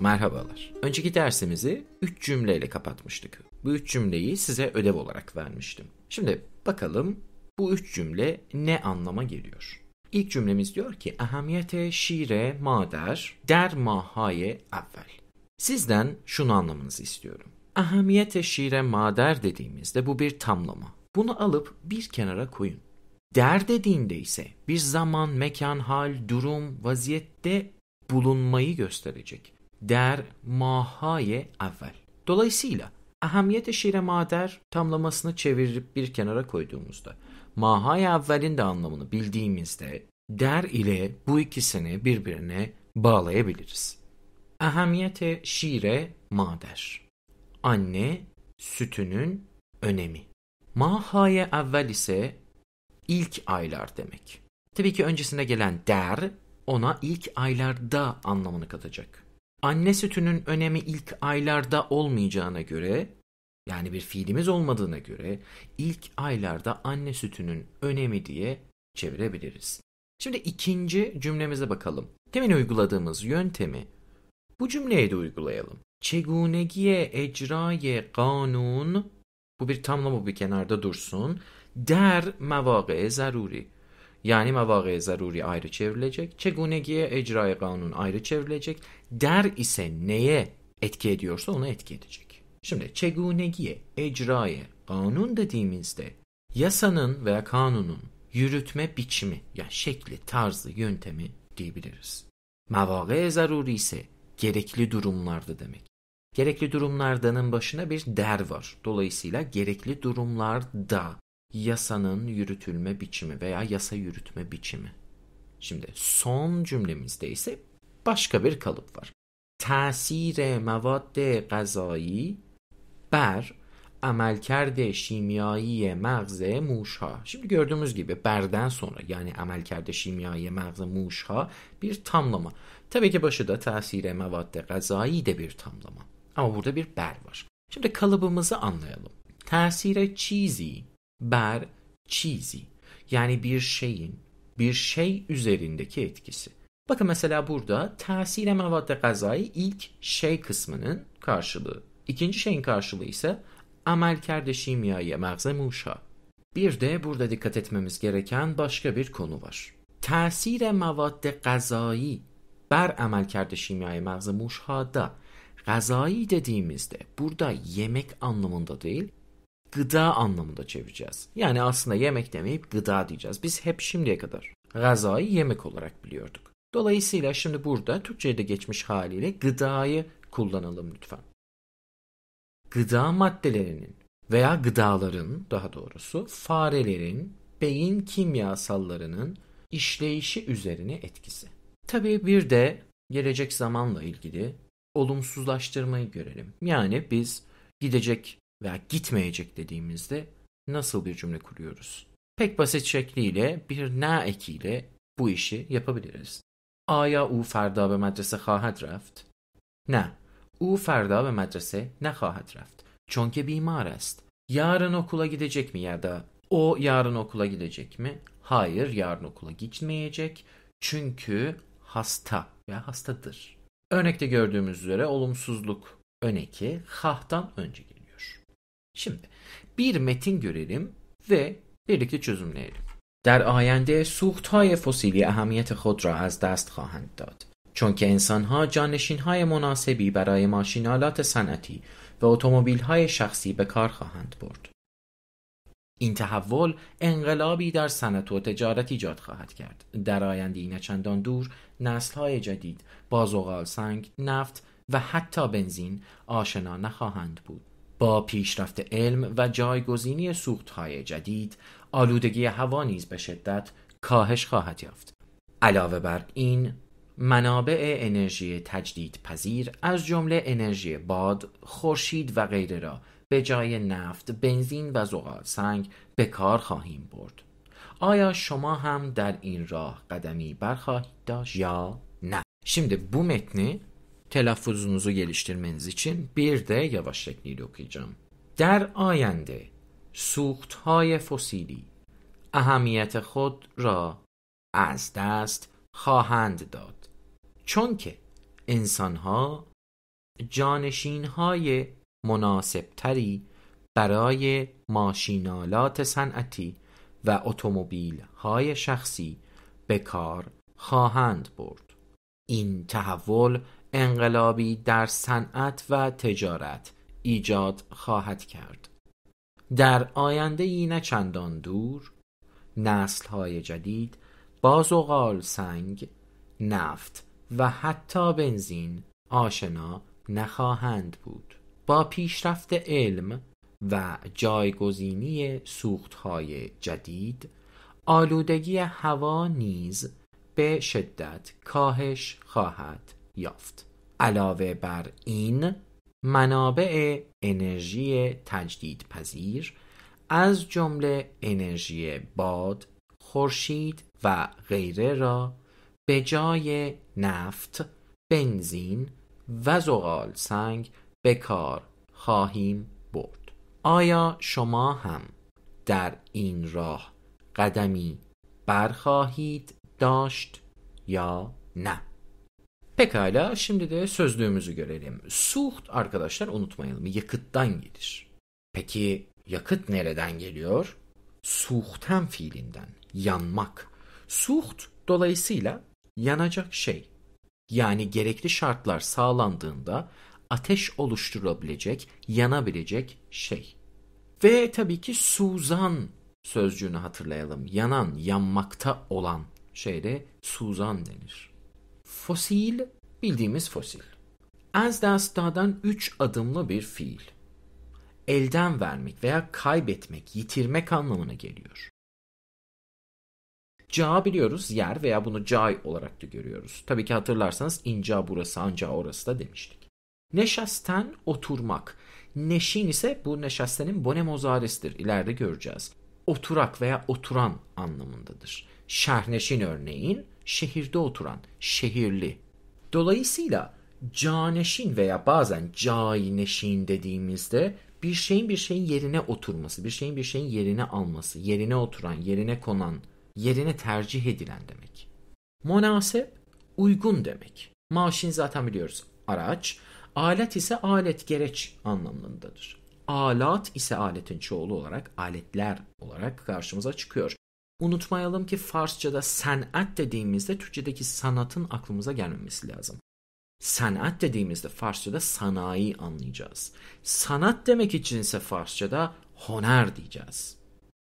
Merhabalar. Önceki dersimizi 3 cümleyle kapatmıştık. Bu 3 cümleyi size ödev olarak vermiştim. Şimdi bakalım bu 3 cümle ne anlama geliyor? İlk cümlemiz diyor ki ahamiyete şire mader der mahaye evvel. Sizden şunu anlamanızı istiyorum. Ahamiyete şire mader dediğimizde bu bir tamlama. Bunu alıp bir kenara koyun. Der dediğinde ise bir zaman, mekan, hal, durum, vaziyette bulunmayı gösterecek der ماهای اول Dolayısıyla ahamiyet şire mader tamlamasını çevirip bir kenara koyduğumuzda mahay evvelin de anlamını bildiğimizde der ile bu ikisini birbirine bağlayabiliriz. Ahamiyete şire mader. Anne sütünün önemi. Mahaye evvel ise ilk aylar demek. Tabii ki öncesine gelen der ona ilk aylarda anlamını katacak. Anne sütünün önemi ilk aylarda olmayacağına göre yani bir fiilimiz olmadığına göre ilk aylarda anne sütünün önemi diye çevirebiliriz. Şimdi ikinci cümlemize bakalım. Temin uyguladığımız yöntemi bu cümleye de uygulayalım. Çegunegiye ecraye kanun bu bir tamlama bir kenarda dursun. Der mevâge zaruri. Yani مواقع ضروری ayrı çevrilecek. Çegunegiye ecraya kanun ayrı çevrilecek. Der ise neye etki ediyorsa ona etki edecek. Şimdi çegunegiye ecraya kanun dediğimizde yasanın veya kanunun yürütme biçimi yani şekli, tarzı, yöntemi diyebiliriz. Mevâgı zaruri ise gerekli durumlarda demek. Gerekli durumlardanın başına bir der var. Dolayısıyla gerekli durumlarda yasanın yürütülme biçimi veya yasa yürütme biçimi. Şimdi son cümlemizde ise başka bir kalıp var. Tesir mevadde gazai ber amelkerde şimyai mağze muşha. Şimdi gördüğümüz gibi berden sonra yani amelkerde şimyai mağze muşha bir tamlama. Tabii ki başı da tesir mevadde gazai de bir tamlama. Ama burada bir ber var. Şimdi kalıbımızı anlayalım. Tesire çizi Ber çizi yani bir şeyin bir şey üzerindeki etkisi. Bakın mesela burada tesire mevadde gazayı ilk şey kısmının karşılığı. İkinci şeyin karşılığı ise amel amelkerde şimyaya mağze muşa. Bir de burada dikkat etmemiz gereken başka bir konu var. Tesire mevadde gazayı ber amelkerde şimyaya mağze muşhada gazayı dediğimizde burada yemek anlamında değil gıda anlamında çevireceğiz. Yani aslında yemek demeyip gıda diyeceğiz. Biz hep şimdiye kadar gazayı yemek olarak biliyorduk. Dolayısıyla şimdi burada Türkçe'ye de geçmiş haliyle gıdayı kullanalım lütfen. Gıda maddelerinin veya gıdaların daha doğrusu farelerin beyin kimyasallarının işleyişi üzerine etkisi. Tabii bir de gelecek zamanla ilgili olumsuzlaştırmayı görelim. Yani biz gidecek veya gitmeyecek dediğimizde nasıl bir cümle kuruyoruz? Pek basit şekliyle bir na ekiyle bu işi yapabiliriz. Aya u ferda ve medrese خواهد رفت؟ Ne? U Ferda ve مدرسه ne رفت. چون Çünkü بیمار است. Yarın okula gidecek mi ya da o yarın okula gidecek mi? Hayır, yarın okula gitmeyecek. Çünkü hasta veya hastadır. Örnekte gördüğümüz üzere olumsuzluk öneki hahtan önce gelir. Şimdi bir metin görelim ve birlikte çözümleyelim. در آینده های فسیلی اهمیت خود را از دست خواهند داد چون که جانشین های مناسبی برای ماشینالات صنعتی و های شخصی به کار خواهند برد. این تحول انقلابی در صنعت و تجارت ایجاد خواهد کرد. در آینده نه چندان دور های جدید با زغال سنگ، نفت و حتی بنزین آشنا نخواهند بود. با پیشرفت علم و جایگزینی سوختهای جدید آلودگی هوا نیز به شدت کاهش خواهد یافت علاوه بر این منابع انرژی تجدید پذیر از جمله انرژی باد، خورشید و غیره را به جای نفت، بنزین و زغال سنگ به کار خواهیم برد. آیا شما هم در این راه قدمی برخواهید داشت یا نه؟ Şimdi بومتنه؟ telaffuzunuzu geliştirmeniz için bir de yavaş tekniğiyle okuyacağım. در آینده سوختهای فسیلی اهمیت خود را از دست خواهند داد چون که انسانها جانشینهای مناسبتری برای ماشینالات صنعتی و اتومبیل های شخصی به کار خواهند برد این تحول انقلابی در صنعت و تجارت ایجاد خواهد کرد در آینده ای نه چندان دور های جدید با زغال سنگ نفت و حتی بنزین آشنا نخواهند بود با پیشرفت علم و جایگزینی سوختهای جدید آلودگی هوا نیز به شدت کاهش خواهد یافت علاوه بر این منابع انرژی تجدیدپذیر از جمله انرژی باد، خورشید و غیره را به جای نفت، بنزین و زغال سنگ به کار خواهیم برد. آیا شما هم در این راه قدمی برخواهید داشت یا نه؟ Pekala şimdi de sözlüğümüzü görelim. Suht arkadaşlar unutmayalım yakıttan gelir. Peki yakıt nereden geliyor? Suhten fiilinden yanmak. Suht dolayısıyla yanacak şey. Yani gerekli şartlar sağlandığında ateş oluşturabilecek, yanabilecek şey. Ve tabii ki suzan sözcüğünü hatırlayalım. Yanan, yanmakta olan şeyde suzan denir. Fosil bildiğimiz fosil. Az Enzdasta'dan üç adımlı bir fiil. Elden vermek veya kaybetmek, yitirmek anlamına geliyor. Ca biliyoruz yer veya bunu cay olarak da görüyoruz. Tabii ki hatırlarsanız inca burası anca orası da demiştik. Neşasten oturmak. Neşin ise bu neşastenin bonemozaresidir. İleride göreceğiz. Oturak veya oturan anlamındadır. Şerneşin örneğin şehirde oturan, şehirli. Dolayısıyla caneşin veya bazen caineşin dediğimizde bir şeyin bir şeyin yerine oturması, bir şeyin bir şeyin yerine alması, yerine oturan, yerine konan, yerine tercih edilen demek. Monasep uygun demek. Maşin zaten biliyoruz araç, alet ise alet gereç anlamındadır. Alat ise aletin çoğulu olarak aletler olarak karşımıza çıkıyor. Unutmayalım ki Farsça'da sanat dediğimizde Türkçedeki sanatın aklımıza gelmemesi lazım. Sanat dediğimizde Farsça'da sanayi anlayacağız. Sanat demek için ise Farsça'da honer diyeceğiz.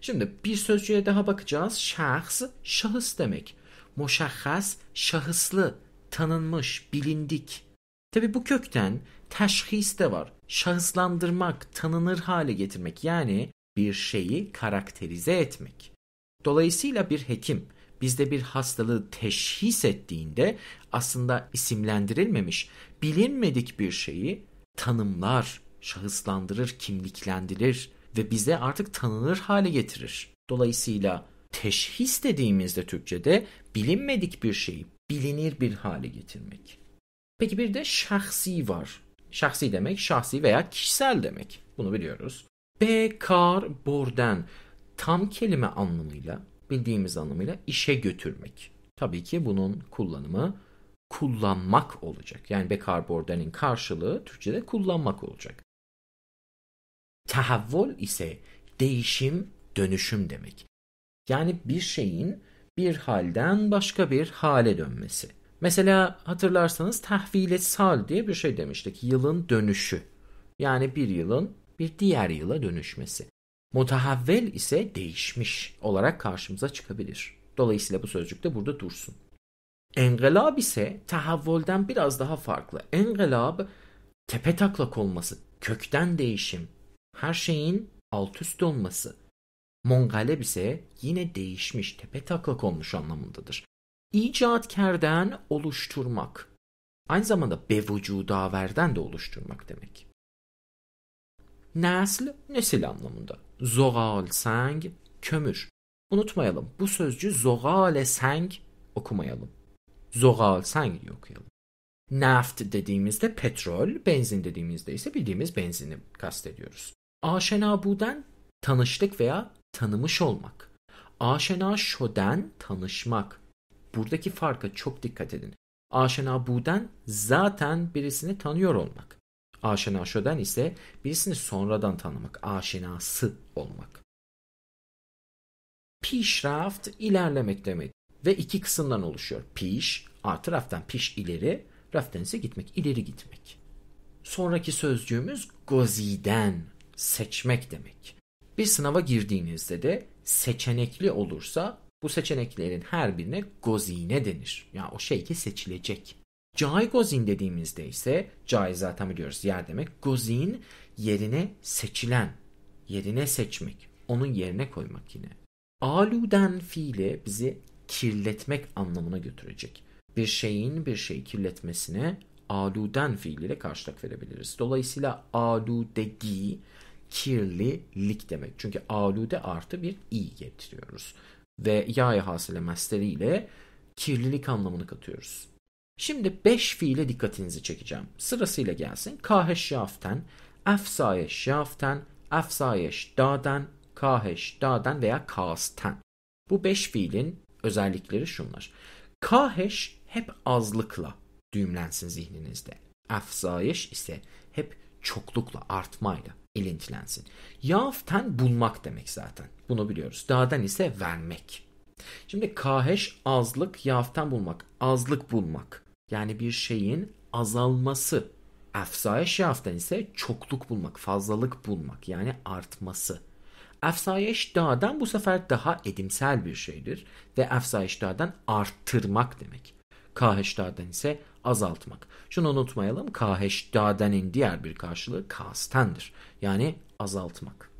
Şimdi bir sözcüğe daha bakacağız. Şahs, şahıs demek. Moşahhas, şahıslı, tanınmış, bilindik. Tabi bu kökten teşhis de var. Şahıslandırmak, tanınır hale getirmek yani bir şeyi karakterize etmek. Dolayısıyla bir hekim bizde bir hastalığı teşhis ettiğinde aslında isimlendirilmemiş, bilinmedik bir şeyi tanımlar, şahıslandırır, kimliklendirir ve bize artık tanınır hale getirir. Dolayısıyla teşhis dediğimizde Türkçe'de bilinmedik bir şeyi bilinir bir hale getirmek. Peki bir de şahsi var. Şahsi demek şahsi veya kişisel demek. Bunu biliyoruz. B. Borden tam kelime anlamıyla bildiğimiz anlamıyla işe götürmek. Tabii ki bunun kullanımı kullanmak olacak. Yani Bekar Borden'in karşılığı Türkçe'de kullanmak olacak. Tahavvol ise değişim, dönüşüm demek. Yani bir şeyin bir halden başka bir hale dönmesi. Mesela hatırlarsanız tahvile sal diye bir şey demiştik. Yılın dönüşü. Yani bir yılın bir diğer yıla dönüşmesi. Mutahavvel ise değişmiş olarak karşımıza çıkabilir. Dolayısıyla bu sözcük de burada dursun. Engelab ise tahavvulden biraz daha farklı. Engelab tepe taklak olması, kökten değişim, her şeyin alt üst olması. Mongaleb ise yine değişmiş, tepe taklak olmuş anlamındadır. İcatkerden oluşturmak. Aynı zamanda bevucudaverden de oluşturmak demek. Nesl, nesil anlamında zogal seng kömür. Unutmayalım bu sözcü zogale seng okumayalım. Zogal seng diye okuyalım. Naft dediğimizde petrol, benzin dediğimizde ise bildiğimiz benzini kastediyoruz. Aşena buden tanıştık veya tanımış olmak. Aşena şoden tanışmak. Buradaki farka çok dikkat edin. Aşena buden zaten birisini tanıyor olmak. Aşina şöden ise birisini sonradan tanımak, aşinası olmak. Pişraft ilerlemek demek ve iki kısımdan oluşuyor. Piş artı raftan piş ileri, raftan ise gitmek, ileri gitmek. Sonraki sözcüğümüz goziden seçmek demek. Bir sınava girdiğinizde de seçenekli olursa bu seçeneklerin her birine gozine denir. Ya yani o şey ki seçilecek. Caigozin dediğimizde ise caiz zaten biliyoruz yer demek. Gozin yerine seçilen, yerine seçmek, onun yerine koymak yine. Aluden fiili bizi kirletmek anlamına götürecek. Bir şeyin bir şeyi kirletmesine aluden fiiliyle karşılık verebiliriz. Dolayısıyla aludegi kirlilik demek. Çünkü alude artı bir i getiriyoruz. Ve yay hasile mesteri ile kirlilik anlamını katıyoruz. Şimdi 5 fiile dikkatinizi çekeceğim. Sırasıyla gelsin. Kahesh yaften, efsayeş yaften, efsayeş daden, kahesh, daden veya kasten. Bu 5 fiilin özellikleri şunlar. Kahesh hep azlıkla düğümlensin zihninizde. Efsayeş ise hep çoklukla, artmayla ilintilensin. Yaften bulmak demek zaten. Bunu biliyoruz. Daden ise vermek. Şimdi kahesh azlık, yaften bulmak, azlık bulmak. Yani bir şeyin azalması. Efsaye şaftan ise çokluk bulmak, fazlalık bulmak yani artması. Efsayeş dağdan bu sefer daha edimsel bir şeydir ve efsayeş dağdan arttırmak demek. Kaheş dağdan ise azaltmak. Şunu unutmayalım kaheş dağdanın diğer bir karşılığı kastendir yani azaltmak.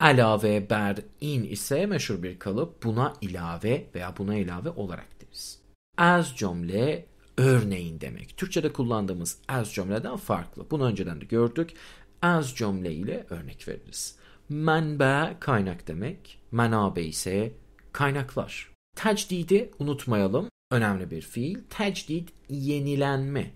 Elave ber in ise meşhur bir kalıp buna ilave veya buna ilave olarak deriz az cümle örneğin demek. Türkçe'de kullandığımız az cümleden farklı. Bunu önceden de gördük. Az cümle ile örnek veririz. Menba kaynak demek. Menabe ise kaynaklar. Tecdidi unutmayalım. Önemli bir fiil. Tecdid yenilenme.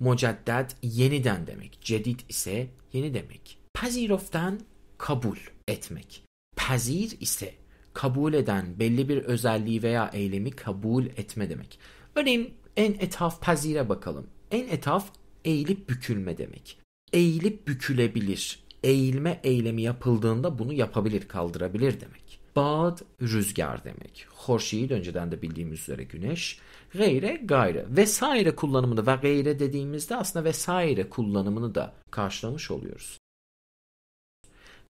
Mocaddet yeniden demek. Cedid ise yeni demek. Paziroftan kabul etmek. Pazir ise kabul eden belli bir özelliği veya eylemi kabul etme demek. Örneğin en etaf pazire bakalım. En etaf eğilip bükülme demek. Eğilip bükülebilir. Eğilme eylemi yapıldığında bunu yapabilir, kaldırabilir demek. Bağat rüzgar demek. Horşi'yi önceden de bildiğimiz üzere güneş. Gayre gayre Vesaire kullanımını ve gayre dediğimizde aslında vesaire kullanımını da karşılamış oluyoruz.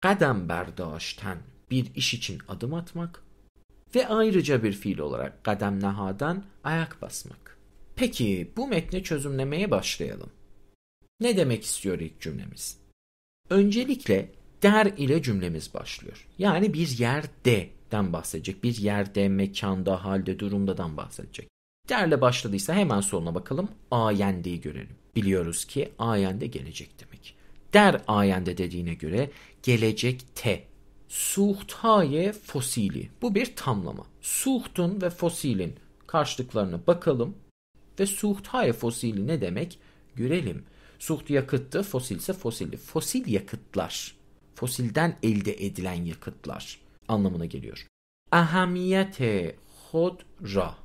Kadem berdaşten bir iş için adım atmak ve ayrıca bir fiil olarak kadem nahadan ayak basmak. Peki bu metni çözümlemeye başlayalım. Ne demek istiyor ilk cümlemiz? Öncelikle der ile cümlemiz başlıyor. Yani bir yerde'den bahsedecek. Bir yerde, mekanda, halde, durumdadan bahsedecek. Derle başladıysa hemen sonuna bakalım. Ayende'yi görelim. Biliyoruz ki ayende gelecek demek. Der ayende dediğine göre gelecekte Suhthaye fosili. Bu bir tamlama. Suhtun ve fosilin karşılıklarına bakalım ve suhthaye fosili ne demek görelim. Suht yakıttı, fosil ise fosili Fosil yakıtlar, fosilden elde edilen yakıtlar anlamına geliyor. Ahamiyete ra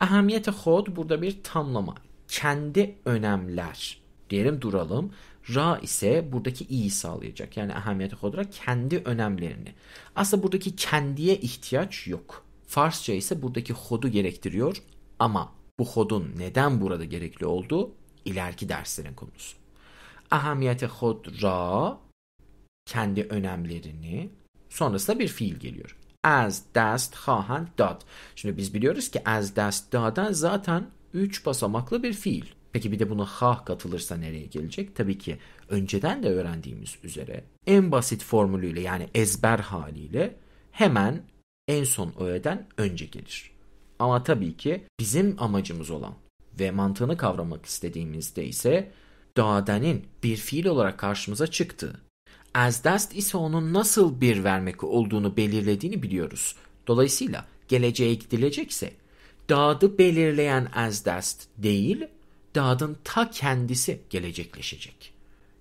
Ahamiyete hod burada bir tamlama. Kendi önemler. Diyelim duralım Ra ise buradaki i'yi sağlayacak. Yani ehemmiyeti hodra kendi önemlerini. Aslında buradaki kendiye ihtiyaç yok. Farsça ise buradaki hodu gerektiriyor ama bu hodun neden burada gerekli olduğu ileriki derslerin konusu. Ahamiyete hodra kendi önemlerini sonrasında bir fiil geliyor. As, dast, hahan, dat. Şimdi biz biliyoruz ki as, dast, dadan zaten 3 basamaklı bir fiil. Peki bir de buna ha katılırsa nereye gelecek? Tabii ki önceden de öğrendiğimiz üzere en basit formülüyle yani ezber haliyle hemen en son öğeden önce gelir. Ama tabii ki bizim amacımız olan ve mantığını kavramak istediğimizde ise dadenin bir fiil olarak karşımıza çıktığı. Ezdest ise onun nasıl bir vermek olduğunu belirlediğini biliyoruz. Dolayısıyla geleceğe gidilecekse dadı belirleyen ezdest değil Dağın ta kendisi gelecekleşecek.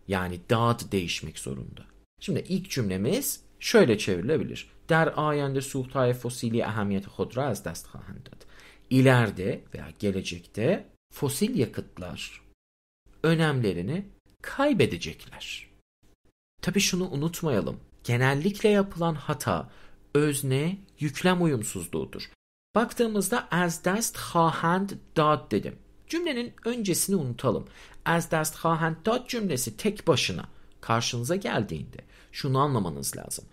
Yani dağ değişmek zorunda. Şimdi ilk cümlemiz şöyle çevrilebilir. Der ayende suhtay fosili ehemmiyeti hodra az dast khahendat. İleride veya gelecekte fosil yakıtlar önemlerini kaybedecekler. Tabi şunu unutmayalım. Genellikle yapılan hata özne yüklem uyumsuzluğudur. Baktığımızda as dast khahend dad dedim. Cümlenin öncesini unutalım. As das Khahend tat cümlesi tek başına karşınıza geldiğinde şunu anlamanız lazım.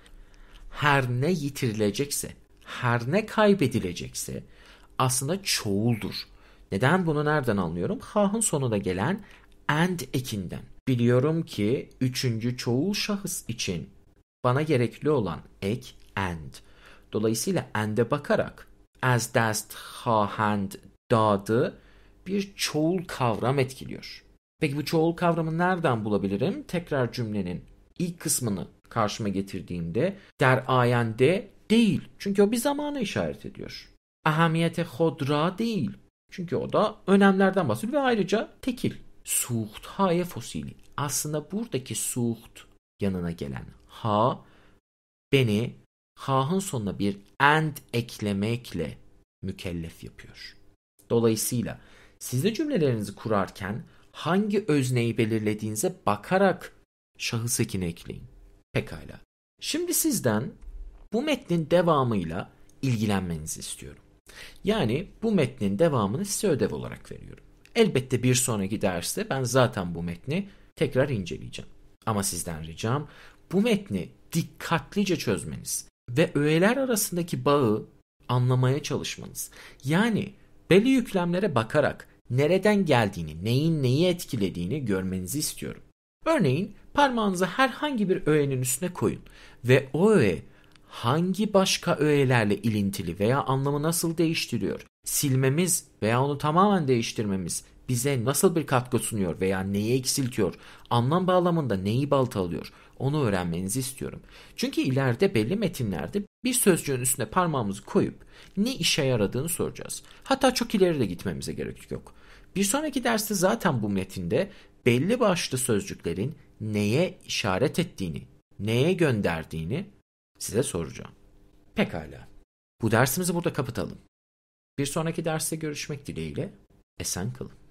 Her ne yitirilecekse, her ne kaybedilecekse aslında çoğuldur. Neden bunu nereden anlıyorum? Hah'ın sonuna gelen and ekinden. Biliyorum ki üçüncü çoğul şahıs için bana gerekli olan ek and. Dolayısıyla and'e bakarak as das khahend dadı bir çoğul kavram etkiliyor. Peki bu çoğul kavramı nereden bulabilirim? Tekrar cümlenin ilk kısmını karşıma getirdiğimde der ayende değil. Çünkü o bir zamana işaret ediyor. Ahamiyete hodra değil. Çünkü o da önemlerden bahsediyor ve ayrıca tekil. Suht haye fosili. Aslında buradaki suht yanına gelen ha beni ha'ın sonuna bir and eklemekle mükellef yapıyor. Dolayısıyla siz de cümlelerinizi kurarken hangi özneyi belirlediğinize bakarak şahıs ekini ekleyin. Pekala. Şimdi sizden bu metnin devamıyla ilgilenmenizi istiyorum. Yani bu metnin devamını size ödev olarak veriyorum. Elbette bir sonraki derste ben zaten bu metni tekrar inceleyeceğim. Ama sizden ricam bu metni dikkatlice çözmeniz ve öğeler arasındaki bağı anlamaya çalışmanız. Yani Belli yüklemlere bakarak nereden geldiğini, neyin neyi etkilediğini görmenizi istiyorum. Örneğin parmağınızı herhangi bir öğenin üstüne koyun ve o öğe hangi başka öğelerle ilintili veya anlamı nasıl değiştiriyor? Silmemiz veya onu tamamen değiştirmemiz bize nasıl bir katkı sunuyor veya neyi eksiltiyor? Anlam bağlamında neyi baltalıyor? Onu öğrenmenizi istiyorum. Çünkü ileride belli metinlerde bir sözcüğün üstüne parmağımızı koyup ne işe yaradığını soracağız. Hatta çok ileri de gitmemize gerek yok. Bir sonraki derste zaten bu metinde belli başlı sözcüklerin neye işaret ettiğini, neye gönderdiğini size soracağım. Pekala. Bu dersimizi burada kapatalım. Bir sonraki derste görüşmek dileğiyle. Esen kalın.